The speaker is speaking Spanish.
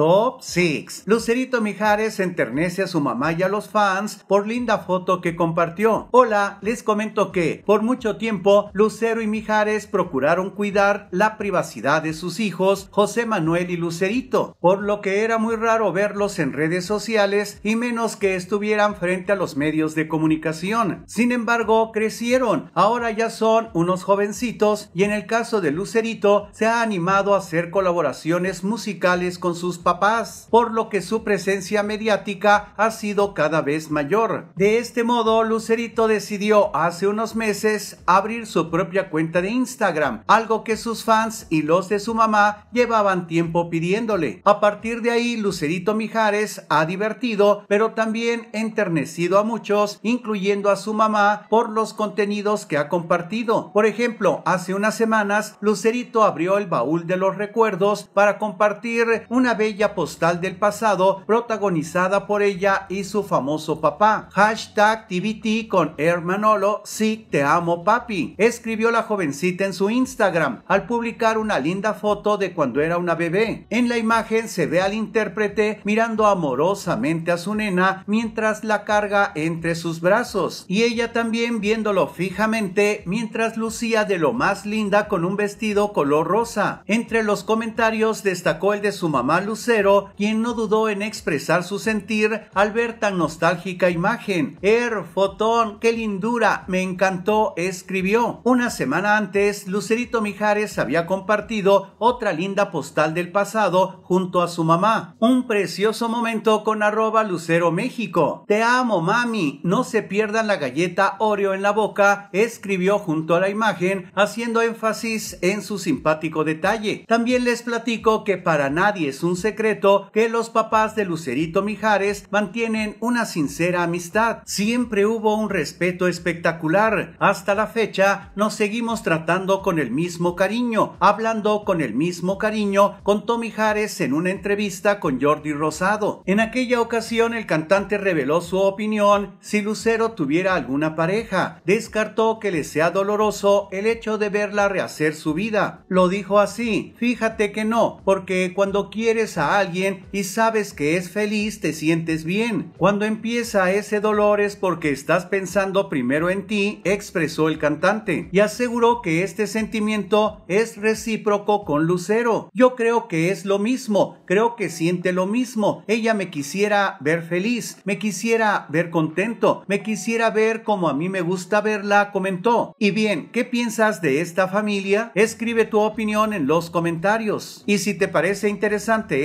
Top 6. Lucerito Mijares enternece a su mamá y a los fans por linda foto que compartió. Hola, les comento que por mucho tiempo Lucero y Mijares procuraron cuidar la privacidad de sus hijos José Manuel y Lucerito, por lo que era muy raro verlos en redes sociales y menos que estuvieran frente a los medios de comunicación. Sin embargo, crecieron, ahora ya son unos jovencitos y en el caso de Lucerito se ha animado a hacer colaboraciones musicales con sus padres papás, por lo que su presencia mediática ha sido cada vez mayor. De este modo, Lucerito decidió hace unos meses abrir su propia cuenta de Instagram, algo que sus fans y los de su mamá llevaban tiempo pidiéndole. A partir de ahí, Lucerito Mijares ha divertido, pero también enternecido a muchos, incluyendo a su mamá, por los contenidos que ha compartido. Por ejemplo, hace unas semanas, Lucerito abrió el baúl de los recuerdos para compartir una bella postal del pasado protagonizada por ella y su famoso papá. Hashtag TVT con Hermanolo, si te amo papi, escribió la jovencita en su Instagram al publicar una linda foto de cuando era una bebé. En la imagen se ve al intérprete mirando amorosamente a su nena mientras la carga entre sus brazos y ella también viéndolo fijamente mientras lucía de lo más linda con un vestido color rosa. Entre los comentarios destacó el de su mamá quien no dudó en expresar su sentir al ver tan nostálgica imagen. Er, fotón, qué lindura, me encantó, escribió. Una semana antes, Lucerito Mijares había compartido otra linda postal del pasado junto a su mamá. Un precioso momento con arroba Lucero México. Te amo, mami, no se pierdan la galleta Oreo en la boca, escribió junto a la imagen, haciendo énfasis en su simpático detalle. También les platico que para nadie es un secreto secreto que los papás de Lucerito Mijares mantienen una sincera amistad. Siempre hubo un respeto espectacular. Hasta la fecha nos seguimos tratando con el mismo cariño, hablando con el mismo cariño, contó Mijares en una entrevista con Jordi Rosado. En aquella ocasión el cantante reveló su opinión si Lucero tuviera alguna pareja. Descartó que le sea doloroso el hecho de verla rehacer su vida. Lo dijo así, fíjate que no, porque cuando quieres a alguien y sabes que es feliz, te sientes bien. Cuando empieza ese dolor es porque estás pensando primero en ti, expresó el cantante, y aseguró que este sentimiento es recíproco con Lucero. Yo creo que es lo mismo, creo que siente lo mismo. Ella me quisiera ver feliz, me quisiera ver contento, me quisiera ver como a mí me gusta verla, comentó. Y bien, ¿qué piensas de esta familia? Escribe tu opinión en los comentarios. Y si te parece interesante